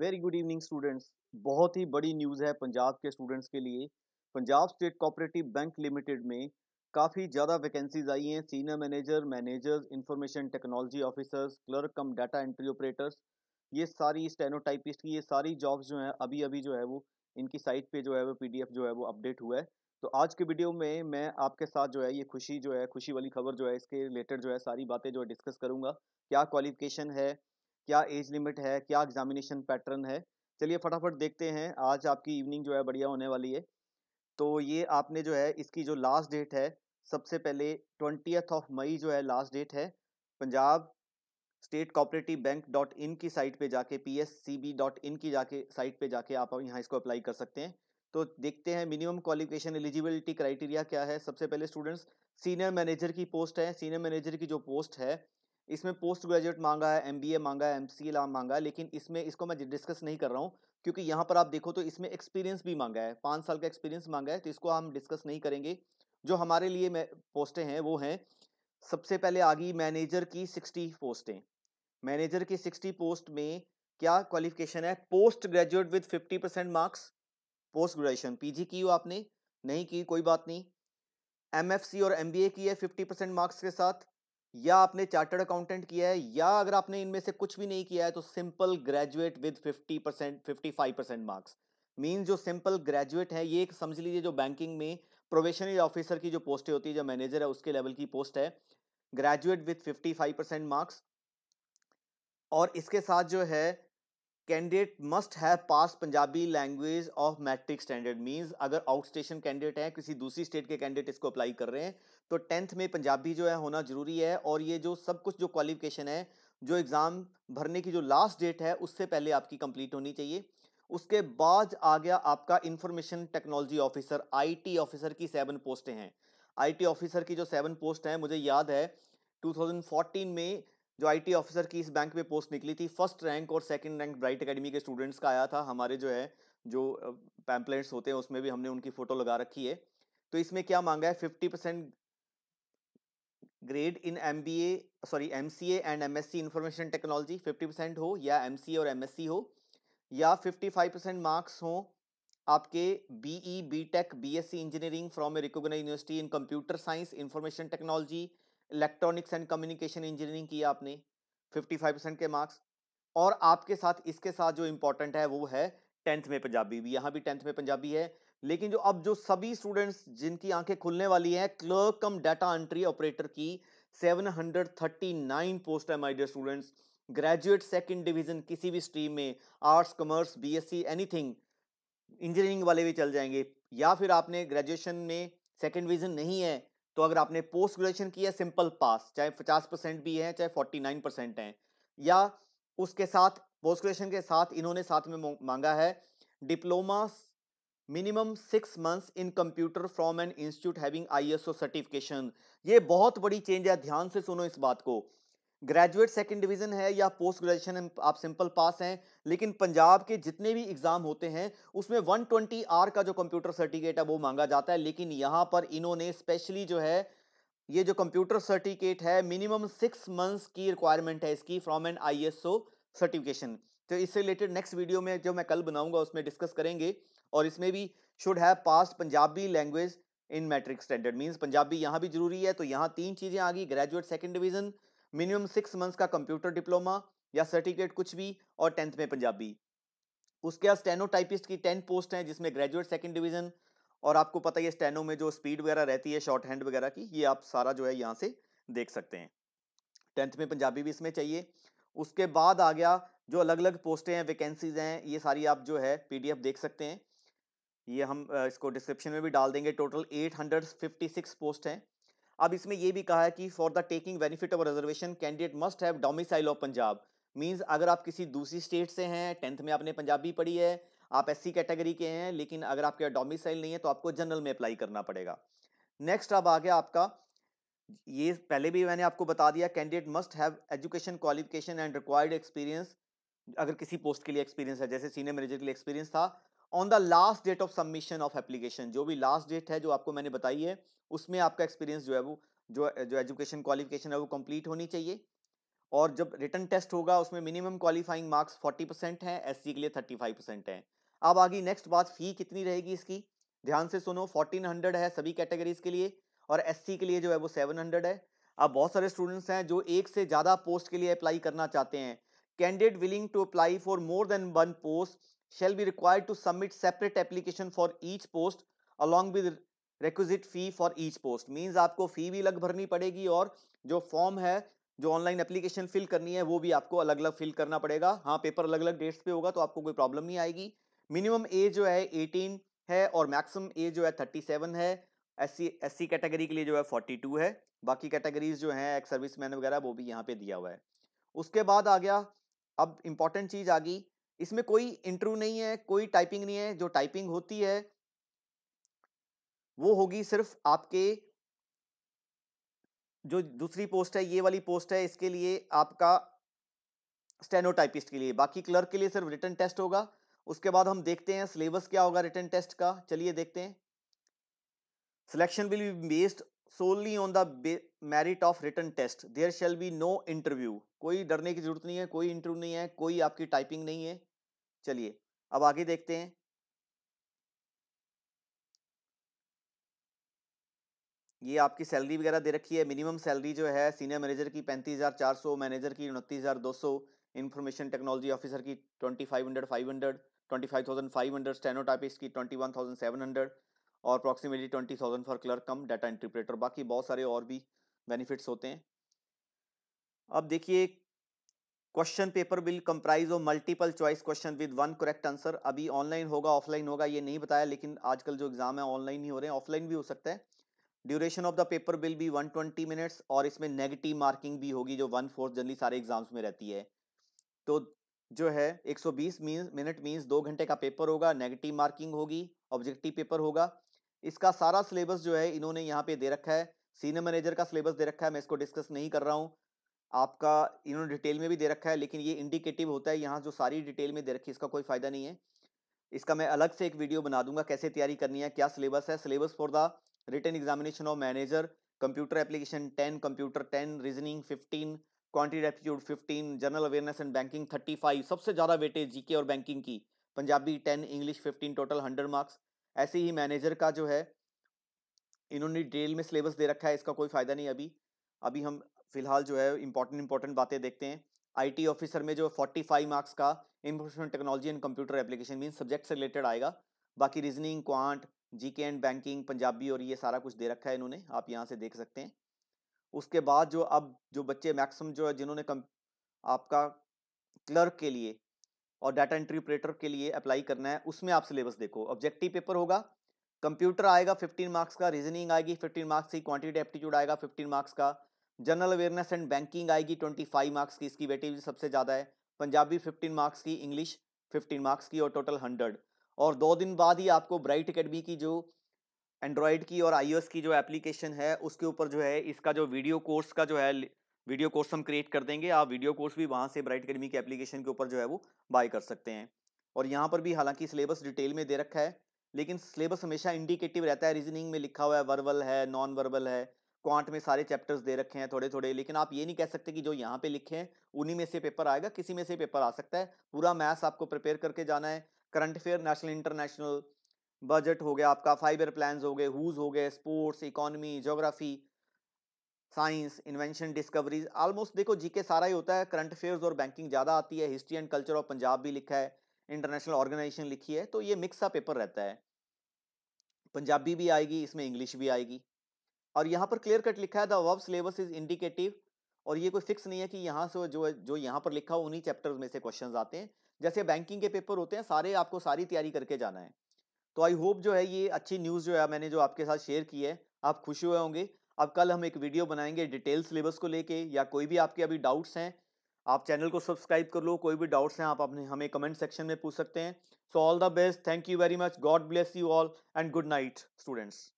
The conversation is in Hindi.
वेरी गुड इवनिंग स्टूडेंट्स बहुत ही बड़ी न्यूज़ है पंजाब के स्टूडेंट्स के लिए Punjab state cooperative bank limited में काफ़ी ज़्यादा वैकेंसीज आई हैं senior manager managers information technology officers clerk cum data entry operators ये सारी स्टेनोटाइपिस्ट की ये सारी जॉब्स जो हैं अभी अभी जो है वो इनकी साइट पे जो है वो पी जो है वो अपडेट हुआ है तो आज के वीडियो में मैं आपके साथ जो है ये खुशी जो है खुशी वाली खबर जो है इसके रिलेटेड जो है सारी बातें जो है डिस्कस करूँगा क्या क्वालिफिकेशन है क्या एज लिमिट है क्या एग्जामिनेशन पैटर्न है चलिए फटाफट देखते हैं आज आपकी इवनिंग जो है बढ़िया होने वाली है तो ये आपने जो है इसकी जो लास्ट डेट है सबसे पहले ट्वेंटियथ ऑफ मई जो है लास्ट डेट है Punjab state cooperative bank dot in की साइट पे जाके P S C B dot in की जाके साइट पे जाके आप यहाँ इसको अप्लाई कर सकते हैं तो देखते हैं मिनिमम क्वालिफिकेशन एलिजिबिलिटी क्राइटेरिया क्या है सबसे पहले स्टूडेंट्स सीनियर मैनेजर की पोस्ट है सीनियर मैनेजर की जो पोस्ट है इसमें पोस्ट ग्रेजुएट मांगा है एम मांगा है एम सी मांगा है लेकिन इसमें इसको मैं डिस्कस नहीं कर रहा हूँ क्योंकि यहाँ पर आप देखो तो इसमें एक्सपीरियंस भी मांगा है पाँच साल का एक्सपीरियंस मांगा है तो इसको हम डिस्कस नहीं करेंगे जो हमारे लिए पोस्टें हैं वो हैं सबसे पहले आ गई मैनेजर की सिक्सटी पोस्टें मैनेजर की सिक्सटी पोस्ट में क्या क्वालिफिकेशन है post graduate with fifty percent marks post graduation जी की हो आपने नहीं की कोई बात नहीं सी और ए की है फिफ्टी परसेंट मार्क्स के साथ या आपने चार्टर्ड अकाउंटेंट किया है या अगर आपने इनमें से कुछ भी नहीं किया है तो simple graduate with 50 percent fifty five percent marks mean जो सिंपल ग्रेजुएट है ये एक समझ लीजिए जो बैंकिंग में प्रोवेशनरी ऑफिसर की जो पोस्टें होती है जो मैनेजर है उसके लेवल की पोस्ट है graduate with fifty five percent marks और इसके साथ जो है candidate must have pass Punjabi language of matric standard means अगर आउट स्टेशन कैंडिडेट हैं किसी दूसरी स्टेट के कैंडिडेट इसको अप्लाई कर रहे हैं तो टेंथ में पंजाबी जो है होना ज़रूरी है और ये जो सब कुछ जो क्वालिफिकेशन है जो एग्ज़ाम भरने की जो लास्ट डेट है उससे पहले आपकी कंप्लीट होनी चाहिए उसके बाद आ गया आपका information technology officer IT officer की सेवन पोस्टें हैं आईटी ऑफिसर की जो सेवन पोस्ट हैं मुझे याद है 2014 में जो आईटी ऑफिसर की इस बैंक में पोस्ट निकली थी फर्स्ट रैंक और सेकंड रैंक ब्राइट एकेडमी के स्टूडेंट्स का आया था हमारे जो है जो पैम्पलेट्स होते हैं उसमें भी हमने उनकी फ़ोटो लगा रखी है तो इसमें क्या मांगा है fifty grade in M sorry M and M S information technology fifty percent हो या एम सी ए और एम एस सी हो या फिफ्टी फाइव परसेंट मार्क्स हों आपके B E B tech B S C engineering from a recognise university in computer science information technology electronics and communication engineering की आपने 55 परसेंट के मार्क्स और आपके साथ इसके साथ जो इम्पोर्टेंट है वो है टेंथ में पंजाबी भी यहाँ भी टेंथ में पंजाबी है लेकिन जो अब जो सभी स्टूडेंट्स जिनकी आंखें खुलने वाली हैं clerk cum data entry operator की 739 पोस्ट है my dear students graduate second division किसी भी स्ट्रीम में arts commerce BSc anything engineering वाले भी चल जाएंगे या फिर आपने ग्रेजुएशन में सेकंड डिवीजन नहीं है तो अगर आपने पोस्ट ग्रेजुएशन किया है सिंपल पास चाहे पचास परसेंट भी है चाहे फोर्टी नाइन परसेंट हैं या उसके साथ पोस्ट ग्रेजुएशन के साथ इन्होंने साथ में मांगा है diploma minimum six months in computer from an institute having ISO certification ये बहुत बड़ी चेंज है ध्यान से सुनो इस बात को ग्रेजुएट सेकेंड डिवीज़न है या पोस्ट ग्रेजुएशन आप सिंपल पास हैं लेकिन पंजाब के जितने भी एग्ज़ाम होते हैं उसमें 120 ट्वेंटी आर का जो कंप्यूटर सर्टिफिकेट है वो मांगा जाता है लेकिन यहाँ पर इन्होंने स्पेशली जो है ये जो कंप्यूटर सर्टिफिकेट है मिनिमम सिक्स मंथ्स की रिक्वायरमेंट है इसकी फ्रॉम एन आई सर्टिफिकेशन तो इससे रिलेटेड नेक्स्ट वीडियो में जो मैं कल बनाऊंगा उसमें डिस्कस करेंगे और इसमें भी should have pass Punjabi language in matric standard means Punjabi यहाँ भी जरूरी है तो यहाँ तीन चीज़ें आ गई graduate second division minimum six months का कंप्यूटर डिप्लोमा या सर्टिफिकेट कुछ भी और टेंथ में पंजाबी उसके बाद स्टेनोटाइपिस्ट की टेन पोस्ट हैं जिसमें ग्रेजुएट सेकेंड डिवीजन और आपको पता ही है स्टेनो में जो स्पीड वगैरह रहती है शॉर्ट हैंड वगैरह की ये आप सारा जो है यहाँ से देख सकते हैं टेंथ में पंजाबी भी इसमें चाहिए उसके बाद आ गया जो अलग अलग पोस्टें हैं वैकेंसीज हैं ये सारी आप जो है पीडीएफ देख सकते हैं ये हम इसको डिस्क्रिप्शन में भी डाल देंगे टोटल 856 पोस्ट हैं अब इसमें यह भी कहा है कि for the taking benefit of reservation candidate must have domicile of Punjab means अगर आप किसी दूसरी स्टेट से हैं टेंथ में आपने पंजाबी पढ़ी है आप एससी कैटेगरी के हैं लेकिन अगर आपके डोमिसाइल नहीं है तो आपको जनरल में अप्लाई करना पड़ेगा नेक्स्ट अब आ गया आपका ये पहले भी मैंने आपको बता दिया candidate must have education qualification and required experience अगर किसी पोस्ट के लिए एक्सपीरियंस है जैसे सीनियर मैनेजर के लिए एक्सपीरियंस था on the last date of submission of application जो भी लास्ट डेट है जो आपको मैंने बताई है उसमें आपका एक्सपीरियंस जो है वो जो जो एजुकेशन क्वालिफिकेशन है वो कंप्लीट होनी चाहिए और जब रिटर्न टेस्ट होगा उसमें मिनिमम क्वालिफाइंग मार्क्स 40 परसेंट हैं एस के लिए 35 परसेंट हैं अब आगे नेक्स्ट बात फ़ी कितनी रहेगी इसकी ध्यान से सुनो 1400 है सभी कैटेगरीज के लिए और एस के लिए जो है वो 700 है अब बहुत सारे स्टूडेंट्स हैं जो एक से ज़्यादा पोस्ट के लिए अप्लाई करना चाहते हैं candidate willing to apply for more than one post shall be required to submit separate application for each post along with requisite fee for each post means आपको fee भी अलग भरनी पड़ेगी और जो फॉर्म है जो ऑनलाइन एप्लीकेशन फिल करनी है वो भी आपको अलग अलग फिल करना पड़ेगा हाँ पेपर अलग अलग डेट्स पे होगा तो आपको कोई प्रॉब्लम नहीं आएगी मिनिमम एज जो है 18 है और मैक्सिमम एज जो है 37 है एस सी कैटेगरी के लिए जो है 42 है बाकी कैटेगरीज जो हैं एक्स सर्विस मैन वगैरह वो भी यहाँ पे दिया हुआ है उसके बाद आ गया अब इम्पॉर्टेंट चीज़ आ गई इसमें कोई इंटरव्यू नहीं है कोई टाइपिंग नहीं है जो टाइपिंग होती है वो होगी सिर्फ आपके जो दूसरी पोस्ट है ये वाली पोस्ट है इसके लिए आपका स्टेनोटाइपिस्ट के लिए बाकी क्लर्क के लिए सिर्फ रिटर्न टेस्ट होगा उसके बाद हम देखते हैं सिलेबस क्या होगा रिटर्न टेस्ट का चलिए देखते हैं selection will be based solely on the merit of written test there shall be no interview कोई डरने की जरूरत नहीं है कोई इंटरव्यू नहीं है कोई आपकी टाइपिंग नहीं है चलिए अब आगे देखते हैं ये आपकी सैलरी वगैरह दे रखी है मिनिमम सैलरी जो है सीनियर मैनेजर की पैंतीस हज़ार चार सौ मैनेजर की उनतीस हज़ार दो सौ इन्फॉर्मेशन टेक्नोलॉजी ऑफिसर की twenty five hundred five hundred twenty five thousand five hundred की twenty one thousand seven hundred और approximately twenty thousand for clerk cum data interpreter बाकी बहुत सारे और भी बेनिफिट्स होते हैं अब देखिए question paper will comprise of multiple choice question with one correct answer अभी ऑनलाइन होगा ऑफलाइन होगा ये नहीं बताया लेकिन आजकल जो एग्जाम है ऑनलाइन ही हो रहे हैं ऑफलाइन भी हो सकता है duration of the paper will be 120 minutes और इसमें नेगेटिव मार्किंग भी होगी जो वन फोर्थ जनरली सारे एग्जाम्स में रहती है तो जो है 120 मिनट मीन्स दो घंटे का पेपर होगा नेगेटिव मार्किंग होगी ऑब्जेक्टिव पेपर होगा इसका सारा सिलेबस जो है इन्होंने यहाँ पे दे रखा है सीनियर मैनेजर का सिलेबस दे रखा है मैं इसको डिस्कस नहीं कर रहा हूँ आपका इन्होंने डिटेल में भी दे रखा है लेकिन ये इंडिकेटिव होता है यहाँ जो सारी डिटेल में दे रखी है इसका कोई फ़ायदा नहीं है इसका मैं अलग से एक वीडियो बना दूंगा कैसे तैयारी करनी है क्या सिलेबस है syllabus for the written examination of manager computer application ten computer ten reasoning fifteen quantity aptitude fifteen general awareness and banking thirty five सबसे ज़्यादा वेटेज जीके और बैंकिंग की Punjabi ten English fifteen total hundred marks ऐसे ही मैनेजर का जो है इन्होंने डिटेल में सिलेबस दे रखा है इसका कोई फ़ायदा नहीं अभी अभी हम फिलहाल जो है इंपॉर्टेंट इंपॉर्टेंट बातें देखते हैं आईटी ऑफिसर में जो 45 मार्क्स का information technology and computer application mean subject से रिलेटेड आएगा बाकी रीजनिंग क्वांट जी एंड बैंकिंग पंजाबी और ये सारा कुछ दे रखा है इन्होंने आप यहाँ से देख सकते हैं उसके बाद जो अब जो बच्चे मैक्सिमम जो है जिन्होंने आपका क्लर्क के लिए और डाटा इंटरप्रेटर के लिए अप्लाई करना है उसमें आप सिलेबस देखो ऑब्जेक्टिव पेपर होगा कंप्यूटर आएगा 15 मार्क्स का रीजनिंग आएगी 15 मार्क्स की क्वांटिटी एप्टीट्यूड आएगा 15 मार्क्स का जनरल अवेयरनेस एंड बैंकिंग आएगी ट्वेंटी फाइव मार्क्स की इसकी वेटेज सबसे ज़्यादा है पंजाबी फिफ्टीन मार्क्स की इंग्लिश फिफ्टीन मार्क्स की और टोटल हंड्रेड और दो दिन बाद ही आपको ब्राइट अकेडमी की जो एंड्रॉयड की और आई की जो एप्लीकेशन है उसके ऊपर जो है इसका जो वीडियो कोर्स का जो है वीडियो कोर्स हम क्रिएट कर देंगे आप वीडियो कोर्स भी वहाँ से ब्राइट अकेडमी के एप्लीकेशन के ऊपर जो है वो बाय कर सकते हैं और यहाँ पर भी हालांकि सिलेबस डिटेल में दे रखा है लेकिन सिलेबस हमेशा इंडिकेटिव रहता है रीजनिंग में लिखा हुआ है वर्बल है नॉन वर्बल है क्वांट में सारे चैप्टर्स दे रखे हैं थोड़े थोड़े लेकिन आप ये नहीं कह सकते कि जो यहाँ पे लिखे हैं उन्हीं में से पेपर आएगा किसी में से पेपर आ सकता है पूरा मैथ्स आपको प्रिपेयर करके जाना है current affair national international budget हो गया आपका फाइबर प्लान हो गए हुज हो गए sports economy geography science invention discoveries almost देखो जीके सारा ही होता है करंट अफेयर्स और बैंकिंग ज़्यादा आती है history and culture of Punjab भी लिखा है इंटरनेशनल ऑर्गेनाइजेशन लिखी है तो ये मिक्स सा पेपर रहता है पंजाबी भी आएगी इसमें इंग्लिश भी आएगी और यहाँ पर क्लियर कट लिखा है the above syllabus is indicative और ये कोई फिक्स नहीं है कि यहाँ से जो जो यहाँ पर लिखा हो उन्हीं चैप्टर्स में से क्वेश्चन आते हैं जैसे बैंकिंग के पेपर होते हैं सारे आपको सारी तैयारी करके जाना है तो आई होप जो है ये अच्छी न्यूज़ जो है मैंने जो आपके साथ शेयर की है आप खुश हुए होंगे अब कल हम एक वीडियो बनाएंगे डिटेल सिलेबस को लेके या कोई भी आपके अभी डाउट्स हैं आप चैनल को सब्सक्राइब कर लो कोई भी डाउट्स हैं आप अपने हमें कमेंट सेक्शन में पूछ सकते हैं so all the best thank you very much God bless you all and good night students